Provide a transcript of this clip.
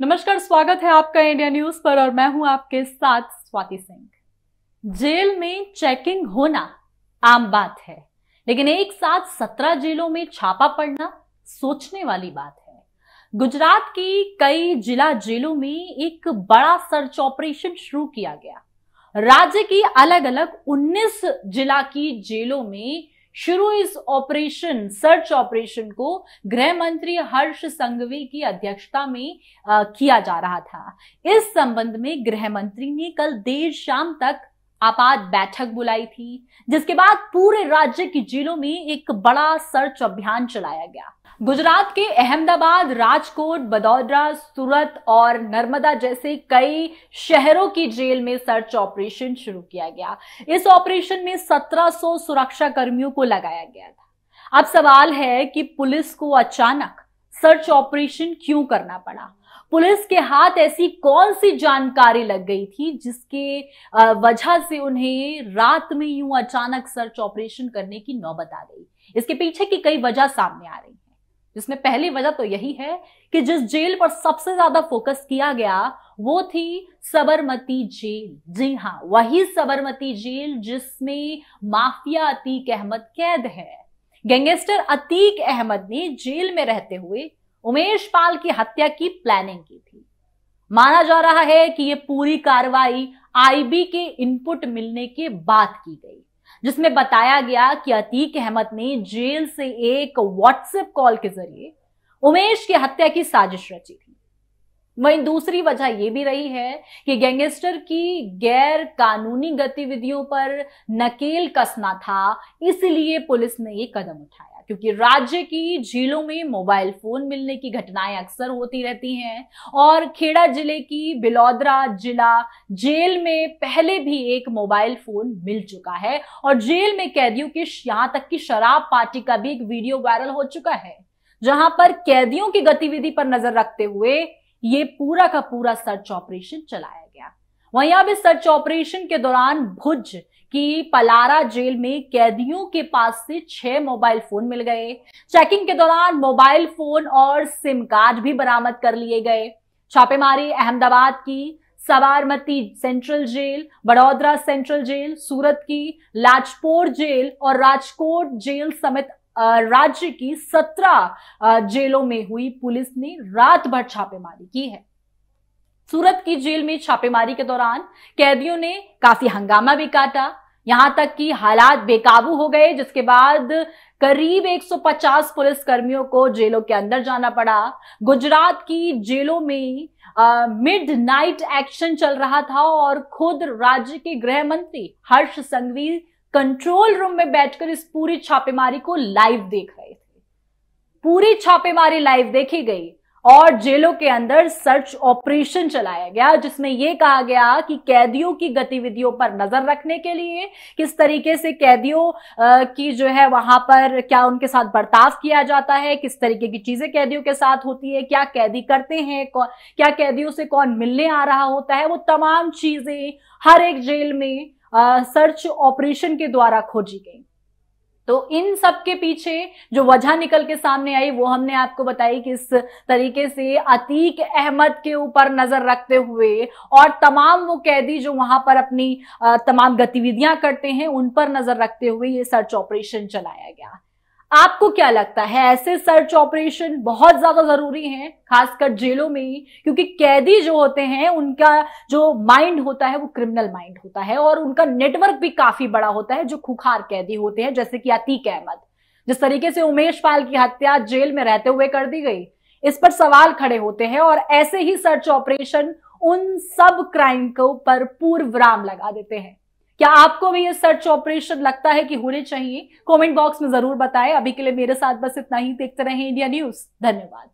नमस्कार स्वागत है आपका इंडिया न्यूज पर और मैं हूं आपके साथ स्वाति सिंह जेल में चेकिंग होना आम बात है लेकिन एक साथ सत्रह जेलों में छापा पड़ना सोचने वाली बात है गुजरात की कई जिला जेलों में एक बड़ा सर्च ऑपरेशन शुरू किया गया राज्य की अलग अलग 19 जिला की जेलों में शुरू इस ऑपरेशन सर्च ऑपरेशन को गृह मंत्री हर्ष संघवी की अध्यक्षता में आ, किया जा रहा था इस संबंध में गृह मंत्री ने कल देर शाम तक आपात बैठक बुलाई थी जिसके बाद पूरे राज्य की जेलों में एक बड़ा सर्च अभियान चलाया गया गुजरात के अहमदाबाद राजकोट बदौदरा सूरत और नर्मदा जैसे कई शहरों की जेल में सर्च ऑपरेशन शुरू किया गया इस ऑपरेशन में 1700 सुरक्षा कर्मियों को लगाया गया था अब सवाल है कि पुलिस को अचानक सर्च ऑपरेशन क्यों करना पड़ा पुलिस के हाथ ऐसी कौन सी जानकारी लग गई थी जिसके वजह से उन्हें रात में यूं अचानक सर्च ऑपरेशन करने की नौबत आ गई इसके पीछे की कई वजह सामने आ रही जिसमें पहली वजह तो यही है कि जिस जेल पर सबसे ज्यादा फोकस किया गया वो थी सबरमती जेल जी हाँ वही सबरमती जेल जिसमें माफिया अतीक अहमद कैद है गैंगस्टर अतीक अहमद ने जेल में रहते हुए उमेश पाल की हत्या की प्लानिंग की थी माना जा रहा है कि यह पूरी कार्रवाई आईबी के इनपुट मिलने के बाद की गई जिसमें बताया गया कि अतीक अहमद ने जेल से एक व्हाट्सएप कॉल के जरिए उमेश की हत्या की साजिश रची थी वहीं दूसरी वजह यह भी रही है कि गैंगस्टर की गैर कानूनी गतिविधियों पर नकेल कसना था इसलिए पुलिस ने यह कदम उठाया क्योंकि राज्य की झीलों में मोबाइल फोन मिलने की घटनाएं अक्सर होती रहती हैं और खेड़ा जिले की बिलौदरा जिला जेल में पहले भी एक मोबाइल फोन मिल चुका है और जेल में कैदियों के यहां तक की शराब पार्टी का भी एक वीडियो वायरल हो चुका है जहां पर कैदियों की गतिविधि पर नजर रखते हुए ये पूरा का पूरा सर्च ऑपरेशन चलाया वहीं अब इस सर्च ऑपरेशन के दौरान भुज की पलारा जेल में कैदियों के पास से छह मोबाइल फोन मिल गए चेकिंग के दौरान मोबाइल फोन और सिम कार्ड भी बरामद कर लिए गए छापेमारी अहमदाबाद की Sabarmati central jail Vadodara central jail Surat की लाजपोर जेल और राजकोट जेल समेत राज्य की सत्रह जेलों में हुई पुलिस ने रात भर छापेमारी की है सूरत की जेल में छापेमारी के दौरान कैदियों ने काफी हंगामा भी काटा यहां तक कि हालात बेकाबू हो गए जिसके बाद करीब 150 पुलिस कर्मियों को जेलों के अंदर जाना पड़ा गुजरात की जेलों में मिड नाइट एक्शन चल रहा था और खुद राज्य के गृह मंत्री हर्ष संघवी कंट्रोल रूम में बैठकर इस पूरी छापेमारी को लाइव देख रहे थे पूरी छापेमारी लाइव देखी गई और जेलों के अंदर सर्च ऑपरेशन चलाया गया जिसमें यह कहा गया कि कैदियों की गतिविधियों पर नजर रखने के लिए किस तरीके से कैदियों की जो है वहां पर क्या उनके साथ बर्ताव किया जाता है किस तरीके की चीजें कैदियों के साथ होती है क्या कैदी करते हैं क्या कैदियों से कौन मिलने आ रहा होता है वो तमाम चीजें हर एक जेल में सर्च ऑपरेशन के द्वारा खोजी गई तो इन सब के पीछे जो वजह निकल के सामने आई वो हमने आपको बताई कि इस तरीके से अतीक अहमद के ऊपर नजर रखते हुए और तमाम वो कैदी जो वहां पर अपनी तमाम गतिविधियां करते हैं उन पर नजर रखते हुए ये सर्च ऑपरेशन चलाया गया आपको क्या लगता है ऐसे सर्च ऑपरेशन बहुत ज्यादा जरूरी हैं खासकर जेलों में ही क्योंकि कैदी जो होते हैं उनका जो माइंड होता है वो क्रिमिनल माइंड होता है और उनका नेटवर्क भी काफी बड़ा होता है जो खुखार कैदी होते हैं जैसे कि अतीक अहमद जिस तरीके से उमेश पाल की हत्या जेल में रहते हुए कर दी गई इस पर सवाल खड़े होते हैं और ऐसे ही सर्च ऑपरेशन उन सब क्राइम को पर पूर्व राम लगा देते हैं क्या आपको भी ये सर्च ऑपरेशन लगता है कि होने चाहिए कमेंट बॉक्स में जरूर बताएं अभी के लिए मेरे साथ बस इतना ही देखते रहें इंडिया न्यूज धन्यवाद